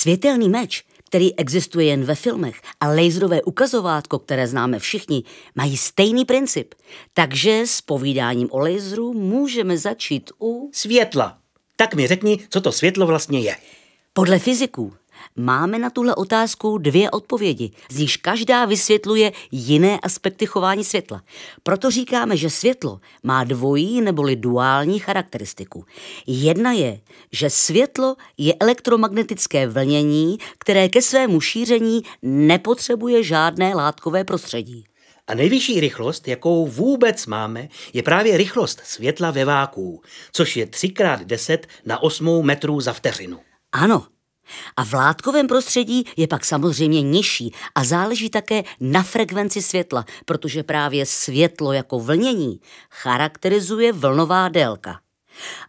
Světelný meč, který existuje jen ve filmech, a laserové ukazovátko, které známe všichni, mají stejný princip. Takže s povídáním o laseru můžeme začít u... Světla. Tak mi řekni, co to světlo vlastně je. Podle fyziků Máme na tuhle otázku dvě odpovědi, z níž každá vysvětluje jiné aspekty chování světla. Proto říkáme, že světlo má dvojí neboli duální charakteristiku. Jedna je, že světlo je elektromagnetické vlnění, které ke svému šíření nepotřebuje žádné látkové prostředí. A nejvyšší rychlost, jakou vůbec máme, je právě rychlost světla ve váku, což je 3x10 na 8 metrů za vteřinu. Ano, a v látkovém prostředí je pak samozřejmě nižší a záleží také na frekvenci světla, protože právě světlo jako vlnění charakterizuje vlnová délka.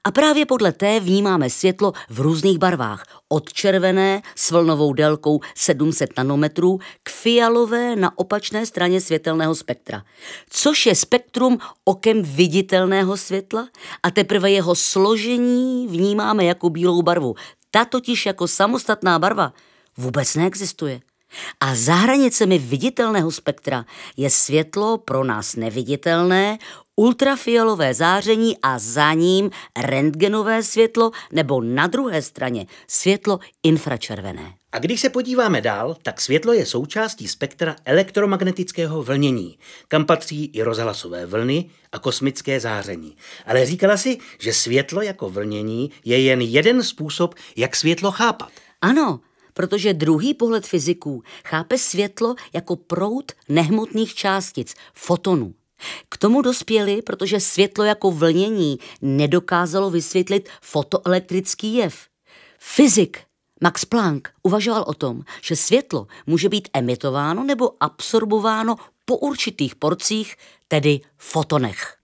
A právě podle té vnímáme světlo v různých barvách. Od červené s vlnovou délkou 700 nanometrů k fialové na opačné straně světelného spektra, což je spektrum okem viditelného světla a teprve jeho složení vnímáme jako bílou barvu, ta totiž jako samostatná barva vůbec neexistuje. A za hranicemi viditelného spektra je světlo pro nás neviditelné, ultrafialové záření a za ním rentgenové světlo nebo na druhé straně světlo infračervené. A když se podíváme dál, tak světlo je součástí spektra elektromagnetického vlnění, kam patří i rozhlasové vlny a kosmické záření. Ale říkala si, že světlo jako vlnění je jen jeden způsob, jak světlo chápat. Ano, protože druhý pohled fyziků chápe světlo jako prout nehmotných částic, fotonů. K tomu dospěli, protože světlo jako vlnění nedokázalo vysvětlit fotoelektrický jev. Fyzik Max Planck uvažoval o tom, že světlo může být emitováno nebo absorbováno po určitých porcích, tedy fotonech.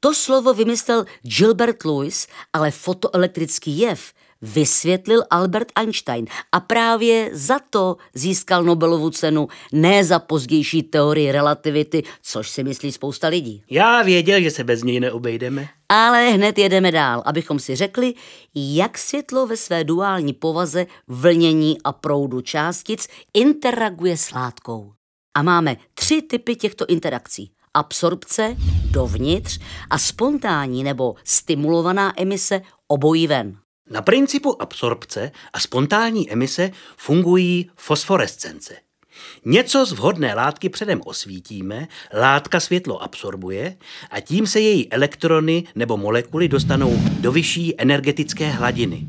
To slovo vymyslel Gilbert Lewis, ale fotoelektrický jev – vysvětlil Albert Einstein a právě za to získal Nobelovu cenu, ne za pozdější teorii relativity, což si myslí spousta lidí. Já věděl, že se bez něj neobejdeme. Ale hned jedeme dál, abychom si řekli, jak světlo ve své duální povaze vlnění a proudu částic interaguje s látkou. A máme tři typy těchto interakcí. Absorpce dovnitř a spontánní nebo stimulovaná emise obojí ven. Na principu absorpce a spontánní emise fungují fosforescence. Něco z vhodné látky předem osvítíme, látka světlo absorbuje a tím se její elektrony nebo molekuly dostanou do vyšší energetické hladiny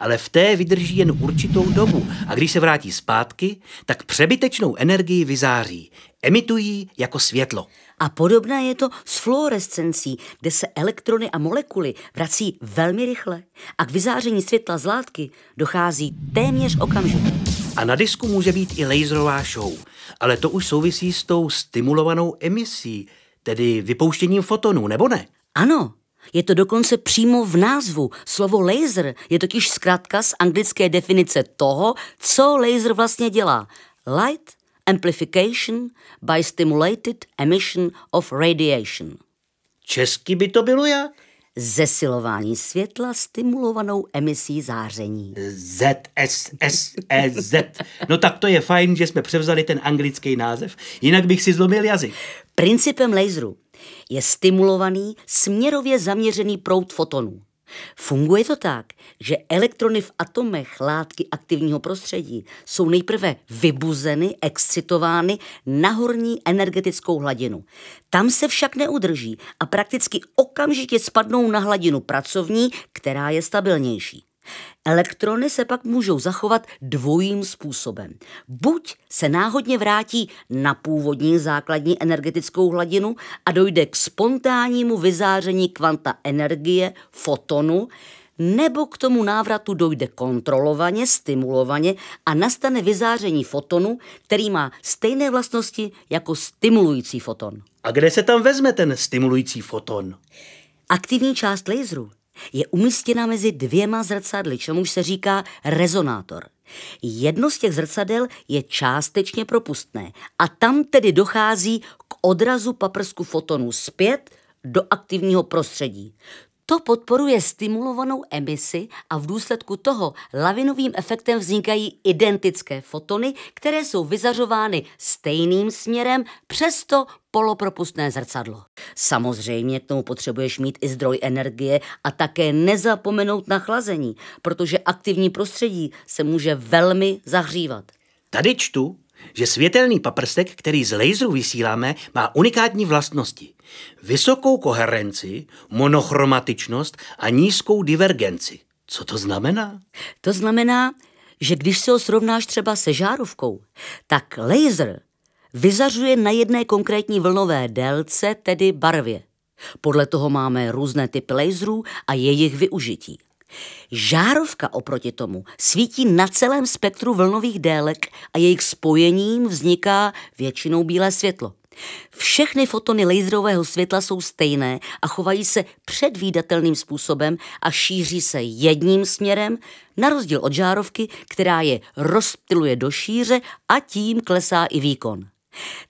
ale v té vydrží jen určitou dobu a když se vrátí zpátky, tak přebytečnou energii vyzáří, emitují jako světlo. A podobné je to s fluorescencí, kde se elektrony a molekuly vrací velmi rychle a k vyzáření světla z látky dochází téměř okamžitě. A na disku může být i laserová show, ale to už souvisí s tou stimulovanou emisí, tedy vypouštěním fotonů, nebo ne? Ano, je to dokonce přímo v názvu. Slovo laser je totiž zkrátka z anglické definice toho, co laser vlastně dělá. Light amplification by stimulated emission of radiation. Česky by to bylo jak? Zesilování světla stimulovanou emisí záření. Z, S, S, E, Z. No tak to je fajn, že jsme převzali ten anglický název, jinak bych si zlomil jazyk. Principem laseru je stimulovaný směrově zaměřený proud fotonů. Funguje to tak, že elektrony v atomech látky aktivního prostředí jsou nejprve vybuzeny, excitovány na horní energetickou hladinu. Tam se však neudrží a prakticky okamžitě spadnou na hladinu pracovní, která je stabilnější. Elektrony se pak můžou zachovat dvojím způsobem. Buď se náhodně vrátí na původní základní energetickou hladinu a dojde k spontánnímu vyzáření kvanta energie, fotonu, nebo k tomu návratu dojde kontrolovaně, stimulovaně a nastane vyzáření fotonu, který má stejné vlastnosti jako stimulující foton. A kde se tam vezme ten stimulující foton? Aktivní část laseru je umístěna mezi dvěma zrcadly, čemuž se říká rezonátor. Jedno z těch zrcadel je částečně propustné a tam tedy dochází k odrazu paprsku fotonů zpět do aktivního prostředí. To podporuje stimulovanou emisi a v důsledku toho lavinovým efektem vznikají identické fotony, které jsou vyzařovány stejným směrem, přesto polopropustné zrcadlo. Samozřejmě k tomu potřebuješ mít i zdroj energie a také nezapomenout na chlazení, protože aktivní prostředí se může velmi zahřívat. Tady čtu, že světelný paprstek, který z laseru vysíláme, má unikátní vlastnosti. Vysokou koherenci, monochromatičnost a nízkou divergenci. Co to znamená? To znamená, že když se ho srovnáš třeba se žárovkou, tak laser vyzařuje na jedné konkrétní vlnové délce, tedy barvě. Podle toho máme různé typy laserů a jejich využití. Žárovka oproti tomu svítí na celém spektru vlnových délek a jejich spojením vzniká většinou bílé světlo. Všechny fotony laserového světla jsou stejné a chovají se předvídatelným způsobem a šíří se jedním směrem, na rozdíl od žárovky, která je rozptiluje do šíře a tím klesá i výkon.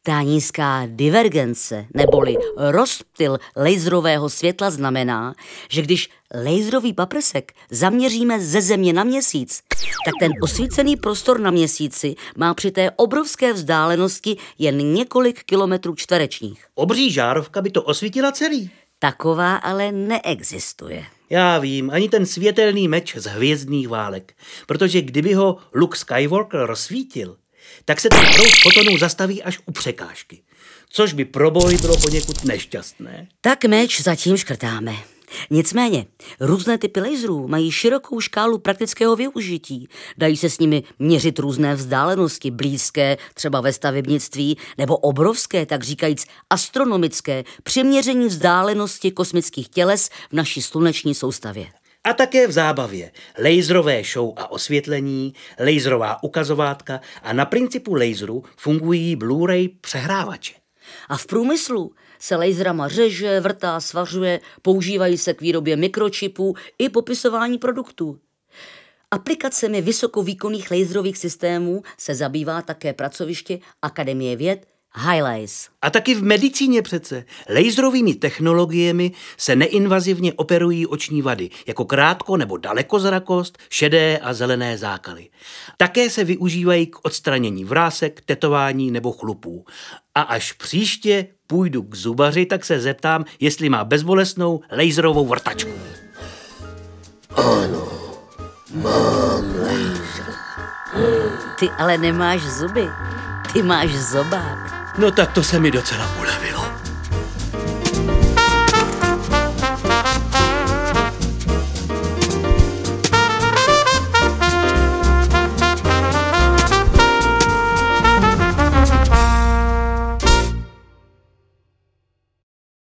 Ta nízká divergence neboli rozptyl laserového světla znamená, že když laserový paprsek zaměříme ze Země na měsíc, tak ten osvícený prostor na měsíci má při té obrovské vzdálenosti jen několik kilometrů čtverečních. Obří žárovka by to osvítila celý. Taková ale neexistuje. Já vím, ani ten světelný meč z hvězdných válek, protože kdyby ho Luke Skywalker rozsvítil, tak se ten proud fotonů zastaví až u překážky, což by pro boj bylo poněkud nešťastné. Tak meč zatím škrtáme. Nicméně, různé typy laserů mají širokou škálu praktického využití. Dají se s nimi měřit různé vzdálenosti, blízké, třeba ve stavebnictví, nebo obrovské, tak říkajíc astronomické, přeměření vzdálenosti kosmických těles v naší sluneční soustavě. A také v zábavě laserové show a osvětlení, laserová ukazovátka a na principu laseru fungují Blu-ray přehrávače. A v průmyslu se laserama řeže, vrtá, svařuje, používají se k výrobě mikročipů i popisování produktů. Aplikacemi vysokovýkonných laserových systémů se zabývá také pracoviště Akademie věd Highlights. A taky v medicíně přece. Laserovými technologiemi se neinvazivně operují oční vady, jako krátko nebo dalekozrakost, šedé a zelené zákaly. Také se využívají k odstranění vrásek, tetování nebo chlupů. A až příště půjdu k zubaři, tak se zeptám, jestli má bezbolesnou laserovou vrtačku. Ano, mám laser. Ty ale nemáš zuby, ty máš zobák. No tak to se mi docela ulevilo.